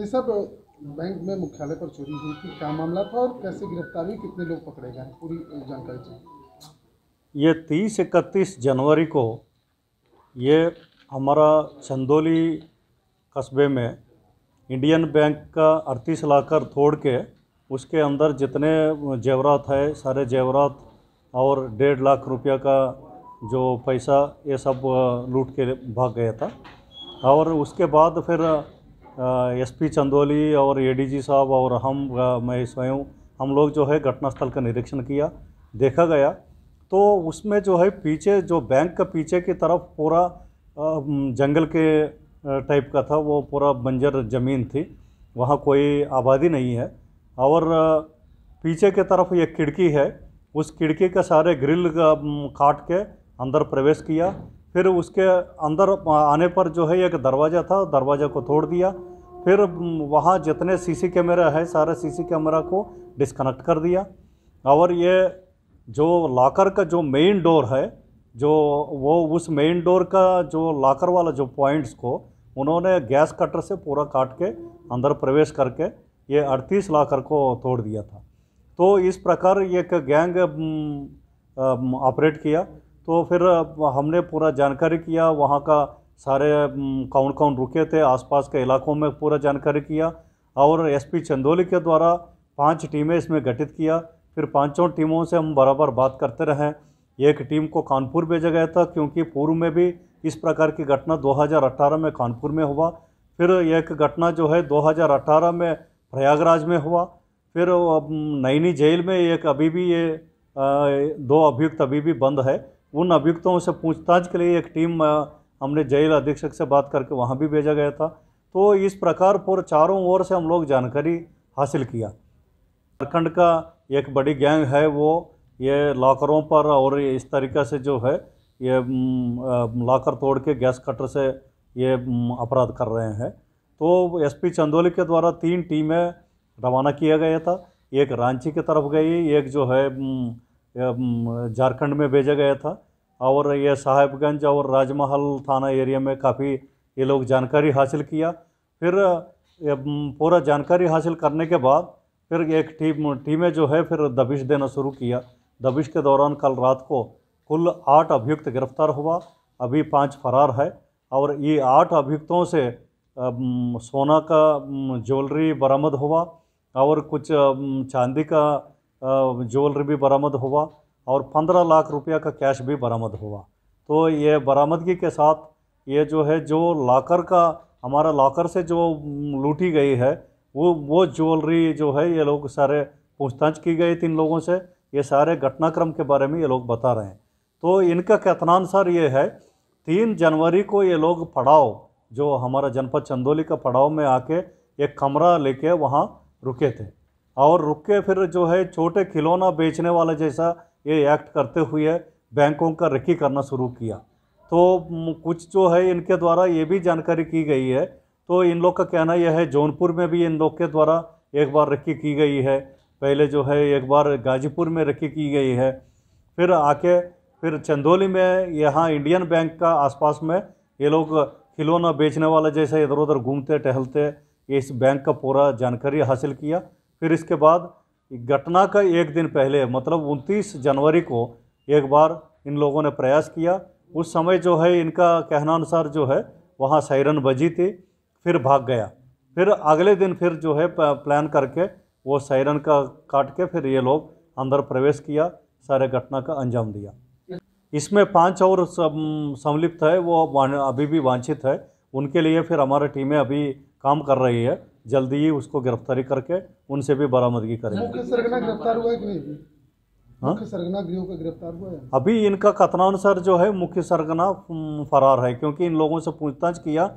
ये सब बैंक में मुख्यालय पर चोरी हुई थी क्या मामला था और कैसे गिरफ्तारी कितने लोग पकड़े गए पूरी जानकारी चाहिए ये तीस इकतीस जनवरी को ये हमारा चंदोली कस्बे में इंडियन बैंक का अड़तीस लाकर तोड़ के उसके अंदर जितने जेवरात है सारे जेवरात और डेढ़ लाख रुपया का जो पैसा ये सब लूट के भाग गया था और उसके बाद फिर एसपी चंदौली और एडीजी साहब और हम मैं स्वयं हम लोग जो है घटनास्थल का निरीक्षण किया देखा गया तो उसमें जो है पीछे जो बैंक का पीछे की तरफ पूरा जंगल के टाइप का था वो पूरा बंजर ज़मीन थी वहाँ कोई आबादी नहीं है और पीछे के तरफ एक खिड़की है उस खिड़की का सारे ग्रिल काट के अंदर प्रवेश किया फिर उसके अंदर आने पर जो है एक दरवाज़ा था दरवाज़ा को तोड़ दिया फिर वहाँ जितने सीसी कैमरा है सारे सीसी कैमरा को डिसकनेक्ट कर दिया और ये जो लॉकर का जो मेन डोर है जो वो उस मेन डोर का जो लॉकर वाला जो पॉइंट्स को उन्होंने गैस कटर से पूरा काट के अंदर प्रवेश करके ये 38 लाकर को तोड़ दिया था तो इस प्रकार एक गैंग ऑपरेट किया तो फिर हमने पूरा जानकारी किया वहाँ का सारे कौन कौन रुके थे आसपास के इलाकों में पूरा जानकारी किया और एसपी चंदोली के द्वारा पांच टीमें इसमें गठित किया फिर पांचों टीमों से हम बराबर बात करते रहें एक टीम को कानपुर भेजा गया था क्योंकि पूर्व में भी इस प्रकार की घटना 2018 में कानपुर में हुआ फिर एक घटना जो है 2018 में प्रयागराज में हुआ फिर नैनी जेल में एक अभी भी ये दो अभियुक्त अभी भी बंद है उन अभियुक्तों से पूछताछ के लिए एक टीम हमने जेल अधीक्षक से बात करके वहाँ भी भेजा गया था तो इस प्रकार पूरे चारों ओर से हम लोग जानकारी हासिल किया झारखंड का एक बड़ी गैंग है वो ये लॉकरों पर और इस तरीक़े से जो है ये लॉकर तोड़ के गैस कटर से ये अपराध कर रहे हैं तो एसपी चंदोली के द्वारा तीन टीमें रवाना किया गया था एक रांची की तरफ गई एक जो है झारखंड में भेजा गया था और यह साहेबगंज और राजमहल थाना एरिया में काफ़ी ये लोग जानकारी हासिल किया फिर पूरा जानकारी हासिल करने के बाद फिर एक टीम टीमें जो है फिर दबिश देना शुरू किया दबिश के दौरान कल रात को कुल आठ अभियुक्त गिरफ्तार हुआ अभी पांच फरार है और ये आठ अभियुक्तों से सोना का ज्वेलरी बरामद हुआ और कुछ चांदी का ज्वेलरी भी बरामद हुआ और 15 लाख रुपया का कैश भी बरामद हुआ तो ये बरामदगी के साथ ये जो है जो लॉकर का हमारा लॉकर से जो लूटी गई है वो वो ज्वेलरी जो है ये लोग सारे पूछताछ की गई तीन लोगों से ये सारे घटनाक्रम के बारे में ये लोग बता रहे हैं तो इनका कथनानुसार ये है तीन जनवरी को ये लोग पड़ाव जो हमारा जनपद चंदौली का पड़ाव में आके एक कमरा लेके वहाँ रुके थे और रुक के फिर जो है छोटे खिलौना बेचने वाला जैसा ये एक्ट करते हुए बैंकों का रिकी करना शुरू किया तो कुछ जो है इनके द्वारा ये भी जानकारी की गई है तो इन लोग का कहना यह है जौनपुर में भी इन लोग के द्वारा एक बार रिकी की गई है पहले जो है एक बार गाजीपुर में रिकी की गई है फिर आके फिर चंदौली में यहाँ इंडियन बैंक का आसपास में ये लोग खिलौना बेचने वाला जैसे इधर उधर घूमते टहलते इस बैंक का पूरा जानकारी हासिल किया फिर इसके बाद घटना का एक दिन पहले मतलब 29 जनवरी को एक बार इन लोगों ने प्रयास किया उस समय जो है इनका कहना अनुसार जो है वहाँ सायरन बजी थी फिर भाग गया फिर अगले दिन फिर जो है प्लान करके वो सायरन का काट के फिर ये लोग अंदर प्रवेश किया सारे घटना का अंजाम दिया इसमें पांच और संलिप्त है वो अभी भी वांछित है उनके लिए फिर हमारी टीमें अभी काम कर रही है जल्दी ही उसको गिरफ्तारी करके उनसे भी बरामदगी करेंगे गिरफ्तार हुआ कि हाँ? सरगना का गिरफ्तार हुआ है अभी इनका कथनानुसार जो है मुख्य सरगना फरार है क्योंकि इन लोगों से पूछताछ किया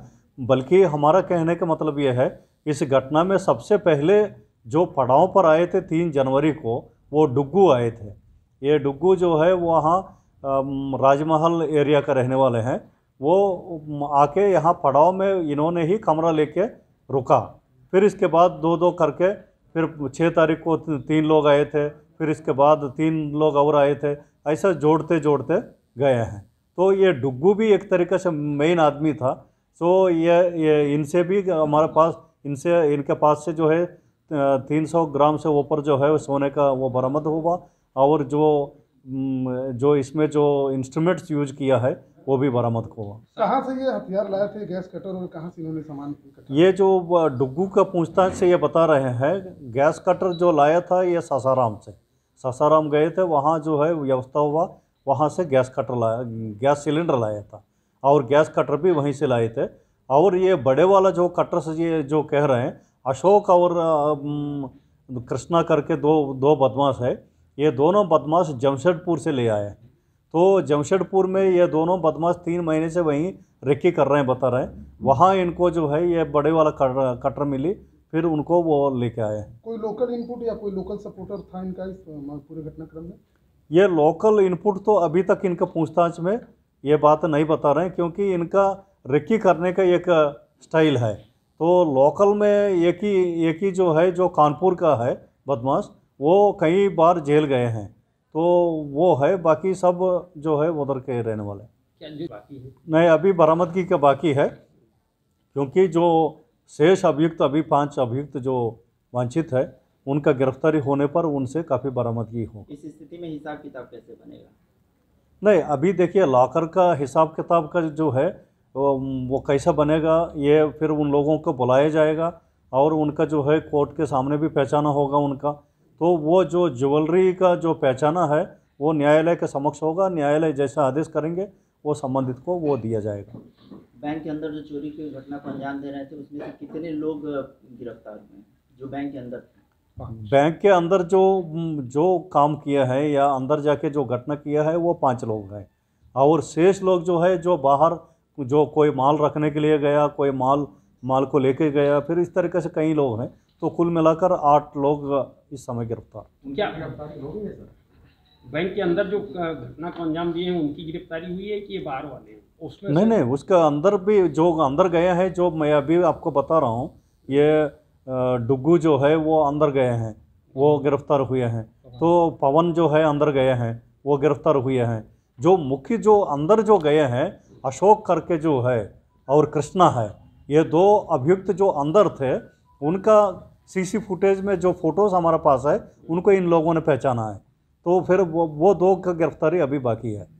बल्कि हमारा कहने का मतलब यह है इस घटना में सबसे पहले जो पड़ाव पर आए थे तीन जनवरी को वो डुग्गू आए थे ये डुग्गू जो है वहाँ राजमहल एरिया का रहने वाले हैं वो आके यहाँ पड़ाव में इन्होंने ही कमरा लेके रुका फिर इसके बाद दो दो करके फिर छः तारीख को तीन लोग आए थे फिर इसके बाद तीन लोग और आए थे ऐसा जोड़ते जोड़ते गए हैं तो ये डुग्गू भी एक तरीके से मेन आदमी था सो ये ये इनसे भी हमारे पास इनसे इनके पास से जो है तीन सौ ग्राम से ऊपर जो है सोने का वो बरामद हुआ और जो जो इसमें जो इंस्ट्रूमेंट्स यूज किया है वो भी बरामद हुआ कहाँ से ये हथियार लाए थे गैस कटर और कहाँ से इन्होंने सामान ये जो डुग्गू का पूछताछ से ये बता रहे हैं गैस कटर जो लाया था ये सासाराम से सासाराम गए थे वहाँ जो है व्यवस्था हुआ वहाँ से गैस कटर लाया गैस सिलेंडर लाया था और गैस कटर भी वहीं से लाए थे और ये बड़े वाला जो कटर से ये जो कह रहे हैं अशोक और कृष्णा करके दो दो बदमाश है ये दोनों बदमाश जमशेदपुर से ले आए हैं तो जमशेदपुर में ये दोनों बदमाश तीन महीने से वहीं रेकी कर रहे हैं बता रहे हैं वहाँ इनको जो है ये बड़े वाला कटर कटर मिली फिर उनको वो लेके आए कोई लोकल इनपुट या कोई लोकल सपोर्टर था इनका इस पूरे घटनाक्रम में ये लोकल इनपुट तो अभी तक इनका पूछताछ में ये बात नहीं बता रहे हैं क्योंकि इनका रेकी करने का एक स्टाइल है तो लोकल में एक ही एक ही जो है जो कानपुर का है बदमाश वो कई बार जेल गए हैं तो वो है बाकी सब जो है उधर के रहने वाले बाकी नहीं अभी बरामदगी का बाकी है क्योंकि जो शेष अभियुक्त अभी पांच अभियुक्त जो वांछित है उनका गिरफ्तारी होने पर उनसे काफ़ी बरामदगी हो इस स्थिति में हिसाब किताब कैसे बनेगा नहीं अभी देखिए लॉकर का हिसाब किताब का जो है वो कैसा बनेगा ये फिर उन लोगों को बुलाया जाएगा और उनका जो है कोर्ट के सामने भी पहचाना होगा उनका तो वो जो ज्वेलरी का जो पहचाना है वो न्यायालय के समक्ष होगा न्यायालय जैसा आदेश करेंगे वो संबंधित को वो दिया जाएगा बैंक के अंदर जो चोरी की घटना को अंजाम दे रहे थे उसमें से कितने लोग गिरफ्तार हुए जो बैंक के अंदर बैंक के अंदर जो जो काम किया है या अंदर जाके जो घटना किया है वो पांच लोग हैं और शेष लोग जो है जो बाहर जो कोई माल रखने के लिए गया कोई माल माल को लेके गया फिर इस तरीके से कई लोग हैं तो कुल मिलाकर आठ लोग इस समय गिरफ्तार क्या गिरफ्तारी हो गई है बैंक के अंदर जो घटना को अंजाम दिए हैं उनकी गिरफ्तारी हुई है कि ये बाहर वाले उसमें नहीं नहीं उसके अंदर भी जो अंदर गए हैं जो मैं अभी आपको बता रहा हूँ ये डुग्गू जो है वो अंदर गए हैं वो गिरफ्तार हुए हैं तो पवन जो है अंदर गए हैं वो गिरफ्तार हुए हैं जो मुख्य जो अंदर जो गए हैं अशोक करके जो है और कृष्णा है ये दो अभियुक्त जो अंदर थे उनका सीसी फुटेज में जो फ़ोटोज़ हमारे पास है उनको इन लोगों ने पहचाना है तो फिर वो वो दो गिरफ्तारी अभी बाकी है